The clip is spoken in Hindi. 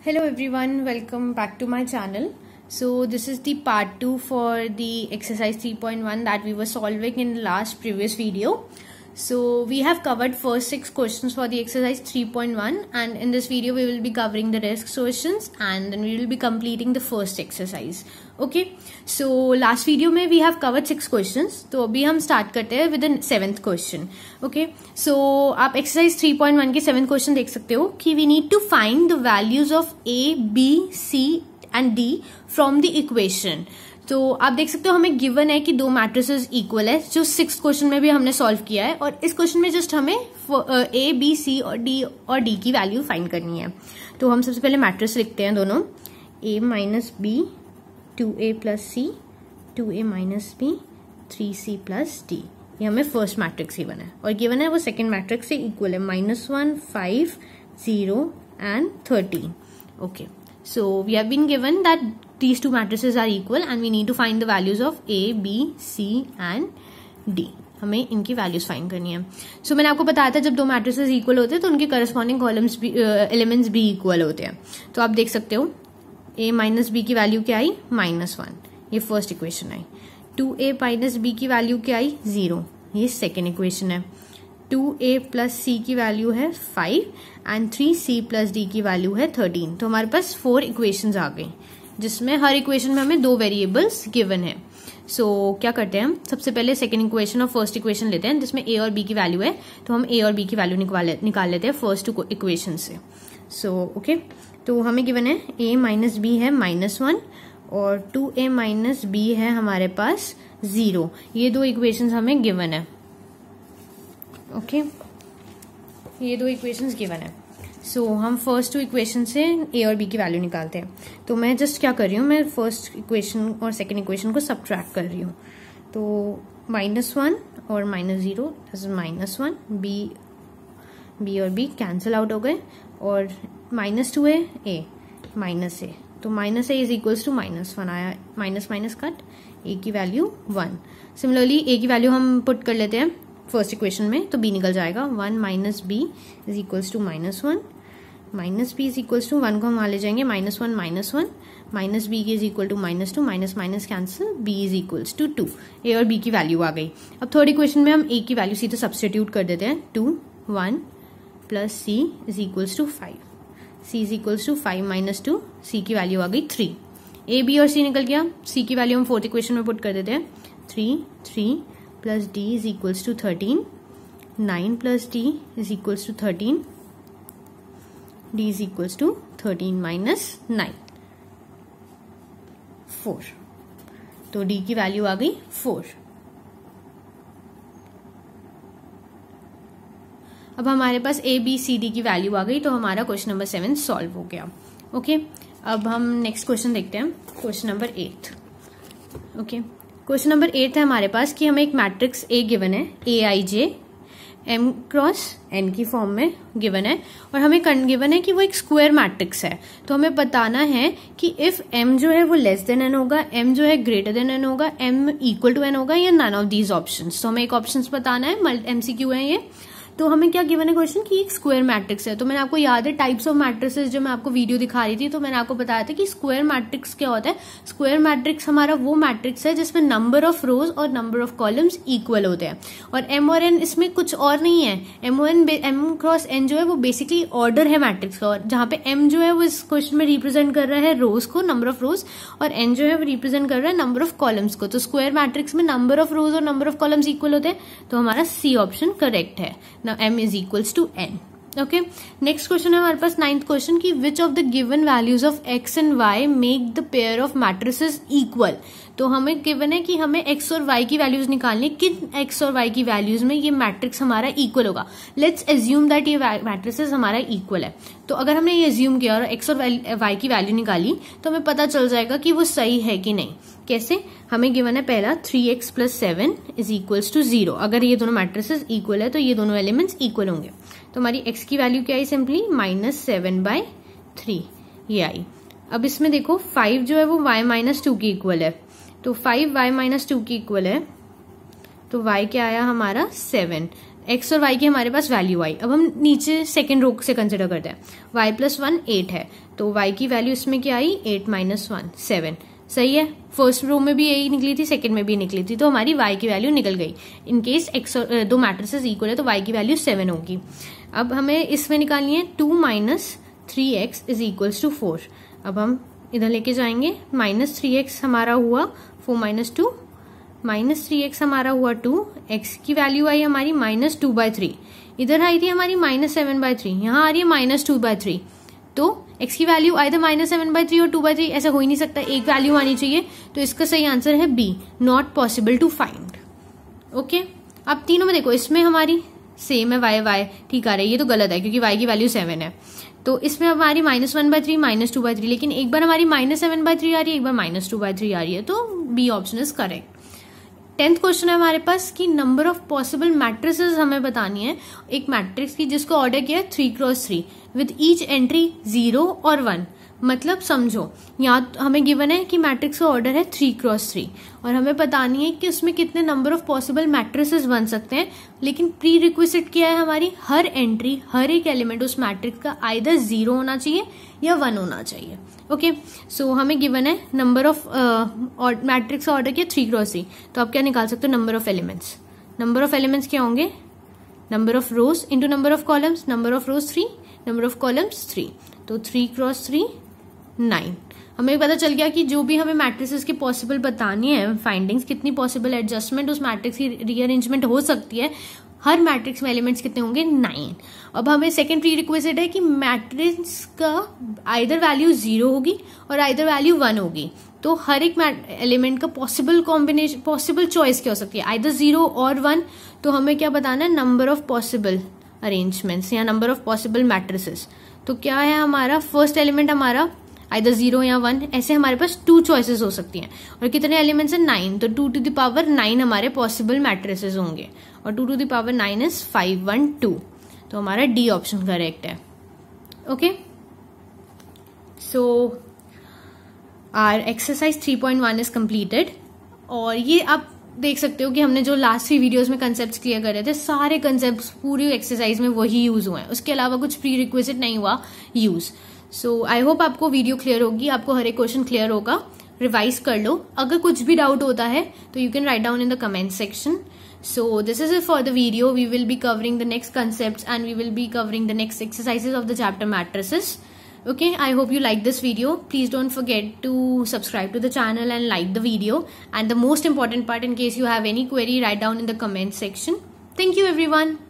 Hello everyone, welcome back to my channel. So this is the part 2 for the exercise 3.1 that we were solving in the last previous video. So we have covered first 6 questions for the exercise 3.1 and in this video we will be covering the rest questions and then we will be completing the first exercise. Okay so last video में we have covered six question तो अभी हम स्टार्ट करते हैं with seventh question okay so आप एक्सरसाइज थ्री पॉइंट वन के सेवन क्वेश्चन देख सकते हो कि we need to find the values of A B C and D from the equation तो आप देख सकते हो हमें गिवन है कि दो मैट्रिस इक्वल है जो सिक्स क्वेश्चन में भी हमने सॉल्व किया है और इस क्वेश्चन में जस्ट हमें ए बी सी और डी और डी की वैल्यू फाइंड करनी है तो हम सबसे पहले मैट्रिस लिखते हैं दोनों A minus B two A plus C two A minus B three C plus D ये हमें फर्स्ट मैट्रिक्स ही बना है और बना है वो सेकेंड मैट्रिक्स से इक्वल है minus one five zero and thirteen okay so we have been given that these two matrices are equal and we need to find the values of A B C and D हमें इनकी वैल्यूज फाइंड करनी है सो so, मैंने आपको बताया था जब दो मैट्रिसेस इक्वल होते हैं तो उनके करस्पॉन्डिंग कॉलम्स भी एलिमेंट्स uh, भी इक्वल होते हैं तो आप देख सकते हो ए माइनस बी की वैल्यू क्या आई माइनस वन ये फर्स्ट इक्वेशन आई टू ए माइनस बी की वैल्यू क्या आई जीरो ये सेकेंड इक्वेशन है टू ए प्लस सी की वैल्यू है five and three C plus D की वैल्यू है थर्टीन तो हमारे पास फोर इक्वेशन आ गई जिसमें हर इक्वेशन में हमें दो वेरिएबल्स गिवन है सो so, क्या करते हैं हम सबसे पहले सेकेंड इक्वेशन और फर्स्ट इक्वेशन लेते हैं जिसमें ए और बी की वैल्यू है तो हम ए और बी की वैल्यू निकाल निकाल लेते हैं फर्स्ट इक्वेशन से सो so, ओके okay? तो हमें गिवन है ए माइनस बी है माइनस वन और टू ए माइनस बी है हमारे पास ज़ीरो ये दो इक्वेशंस हमें गिवन है ओके okay? ये दो इक्वेशंस गिवन है सो so, हम फर्स्ट टू इक्वेशन से ए और बी की वैल्यू निकालते हैं तो मैं जस्ट क्या कर रही हूँ मैं फर्स्ट इक्वेशन और सेकेंड इक्वेशन को सब कर रही हूँ तो माइनस वन और minus zero minus one B B और बी कैंसिल आउट हो गए और माइनस टू है ए माइनस ए तो minus A is equals to minus one आया माइनस माइनस कट ए की वैल्यू वन सिमिलरली ए की वैल्यू हम पुट कर लेते हैं फर्स्ट इक्वेशन में तो बी निकल जाएगा one minus B is equals to minus one minus B is equals to one को हम वहाँ ले जाएंगे minus one minus one minus B is equal to minus two minus minus cancel B is equals to two A और बी की वैल्यू आ गई अब थर्ड इक्वेशन में हम ए की वैल्यू सीधे सब्सटीट्यूट कर देते हैं two one plus C is equals to five C is equals to five minus two C की वैल्यू आ गई थ्री ए बी और सी निकल गया सी की वैल्यू हम फोर्थ इक्वेशन में पुट कर देते हैं three three plus D is equals to thirteen nine plus D is equals to thirteen D is equals to thirteen minus nine four तो डी की वैल्यू आ गई फोर अब हमारे पास ए बी सी डी की वैल्यू आ गई तो हमारा क्वेश्चन नंबर सेवन सॉल्व हो गया ओके okay? अब हम नेक्स्ट क्वेश्चन देखते हैं question number eight okay question number eight है हमारे पास कि हमें एक मैट्रिक्स ए गिवन है A I J M cross N की फॉर्म में गिवन है और हमें कन गिवन है कि वो एक स्क्वायर मैट्रिक्स है तो हमें बताना है कि इफ़ एम जो है वो लेस देन एन होगा एम जो है ग्रेटर देन एन होगा एम इक्वल टू एन होगा या नन ऑफ दीज ऑप्शन तो हमें एक ऑप्शन बताना है एम सी क्यू है ये तो हमें क्या गिवन है क्वेश्चन कि एक स्क्वायर मैट्रिक्स है तो मैंने आपको याद है टाइप्स ऑफ मैट्रिक्सेस जो मैं आपको वीडियो दिखा रही थी तो मैंने आपको बताया था कि स्क्वायर मैट्रिक्स क्या होता है स्क्वायर मैट्रिक्स हमारा वो मैट्रिक्स है जिसमें नंबर ऑफ रोज और नंबर ऑफ कॉलम्स इक्वल होते हैं और एम और एन इसमें कुछ और नहीं है M O N M cross N जो है वो बेसिकली ऑर्डर है मैट्रिक्स का और जहां पे एम जो है वो इस क्वेश्चन में रिप्रेजेंट कर रहा है रोज को नंबर ऑफ रोज और एन जो है वो रिप्रेजेंट कर रहा है नंबर ऑफ कॉलम्स को तो स्क्वायर मैट्रिक्स में नंबर ऑफ रोज और नंबर ऑफ कॉलम्स इक्वल होते हैं तो हमारा सी ऑप्शन करेक्ट है now m is equals to n okay next question है हमारे पास नाइन्थ क्वेश्चन की which of the given values of X and Y make the pair of matrices equal तो हमें गिवन है कि हमें एक्स और वाई की वैल्यूज निकालनी किन एक्स और वाई की वैल्यूज में ये मैट्रिक्स हमारा इक्वल होगा लेट्स एज्यूम दैट ये मैट्रिसेस हमारा इक्वल है तो अगर हमने ये एज्यूम किया और एक्स और वाई की वैल्यू निकाली तो हमें पता चल जाएगा कि वो सही है कि नहीं कैसे हमें गिवन है पहला three X plus seven is equal to zero अगर ये दोनों मैट्रिसेस इक्वल है तो ये दोनों एलिमेंट्स इक्वल होंगे तो हमारी एक्स की वैल्यू क्या आई simply minus seven by three ये आई अब इसमें देखो फाइव जो है वो वाई माइनस टू की इक्वल है तो फाइव वाई माइनस टू की इक्वल है तो वाई क्या आया हमारा सेवन एक्स और वाई की हमारे पास वैल्यू आई अब हम नीचे सेकेंड रोक से कंसिडर करते हैं वाई प्लस वन एट है तो वाई की वैल्यू इसमें क्या आई एट माइनस वन सेवन सही है फर्स्ट रो में भी यही निकली थी सेकंड में भी निकली थी तो हमारी वाई की वैल्यू निकल गई इन केस एक्स दो मैट्रिसेस इक्वल है तो वाई की वैल्यू सेवन होगी अब हमें इसमें निकालनी है two minus three X is equal to four अब हम इधर लेके जाएंगे माइनस थ्री एक्स हमारा हुआ four minus two minus three X हमारा हुआ टू एक्स की वैल्यू आई हमारी माइनस टू बाय थ्री इधर आई थी हमारी माइनस सेवन बाय थ्री यहाँ आ रही है माइनस टू बाय थ्री तो एक्स की वैल्यू थे माइनस सेवन बाई थ्री और टू बाई थ्री ऐसा हो ही नहीं सकता एक वैल्यू आनी चाहिए तो इसका सही आंसर है B not possible to find okay अब तीनों में देखो इसमें हमारी सेम है वाई वाई ठीक आ रहा है ये तो गलत है क्योंकि वाई की वैल्यू सेवन है तो इसमें हमारी minus one by three minus two by three लेकिन एक बार हमारी माइनस सेवन बाय थ्री आ रही है एक बार माइनस टू बाय थ्री आ रही है तो B option is correct tenth question है हमारे पास कि नंबर ऑफ पॉसिबल मैट्रिस हमें बतानी है एक मैट्रिक्स की जिसको ऑर्डर किया है three cross three with each entry zero और वन मतलब समझो यहाँ तो हमें गिवन है कि मैट्रिक्स का ऑर्डर है थ्री क्रॉस थ्री और हमें पता नहीं है कि उसमें कितने नंबर ऑफ पॉसिबल मैट्रिसेस बन सकते हैं लेकिन प्री रिक्विजिट किया है हमारी हर एंट्री हर एक एलिमेंट उस मैट्रिक्स का आइदर जीरो होना चाहिए या वन होना चाहिए ओके सो so, हमें गिवन है नंबर ऑफ मैट्रिक्स का ऑर्डर किया थ्री क्रॉस थ्री तो आप क्या निकाल सकते हो number of elements number of elements क्या होंगे number of rows into number of columns number of rows three number of columns three तो थ्री क्रॉस थ्री नाइन हमें पता चल गया कि जो भी हमें मैट्रिसेस के पॉसिबल बतानी है फाइंडिंग्स कितनी पॉसिबल एडजस्टमेंट उस मैट्रिक्स की रीअरेंजमेंट हो सकती है हर मैट्रिक्स में एलिमेंट्स कितने होंगे नाइन अब हमें सेकेंड प्री रिक्वेस्टेड है कि मैट्रिक्स का आइदर वैल्यू जीरो होगी और आइदर वैल्यू वन होगी तो हर एक एलिमेंट का पॉसिबल कॉम्बिनेशन पॉसिबल चॉइस क्या हो सकती है आइदर जीरो और वन तो हमें क्या बताना है नंबर ऑफ पॉसिबल अरेंजमेंट्स या नंबर ऑफ पॉसिबल मैट्रिसेस तो क्या है हमारा फर्स्ट एलिमेंट हमारा आइधर जीरो या वन ऐसे हमारे पास टू चॉइसेस हो सकती हैं और कितने एलिमेंट्स हैं नाइन तो टू टू दावर नाइन हमारे पॉसिबल मैट्रेस होंगे और two to the power nine is five one two तो हमारा डी ऑप्शन करेक्ट है okay so our exercise three point one is completed और ये आप देख सकते हो कि हमने जो लास्ट थ्री वीडियोज में कंसेप्ट क्लियर करे थे सारे कंसेप्ट पूरी एक्सरसाइज में वही यूज हुए हैं उसके अलावा कुछ प्री रिक्वेस्ट नहीं हुआ यूज़ सो आई होप आपको वीडियो क्लियर होगी आपको हर एक क्वेश्चन क्लियर होगा रिवाइज कर लो अगर कुछ भी डाउट होता है तो you can write down in the comment section so this is it for the video we will be covering the next concept and we will be covering the next exercises of the chapter matrices okay I hope you like this video please don't forget to subscribe to the channel and like the video and the most important part in case you have any query write down in the comment section thank you every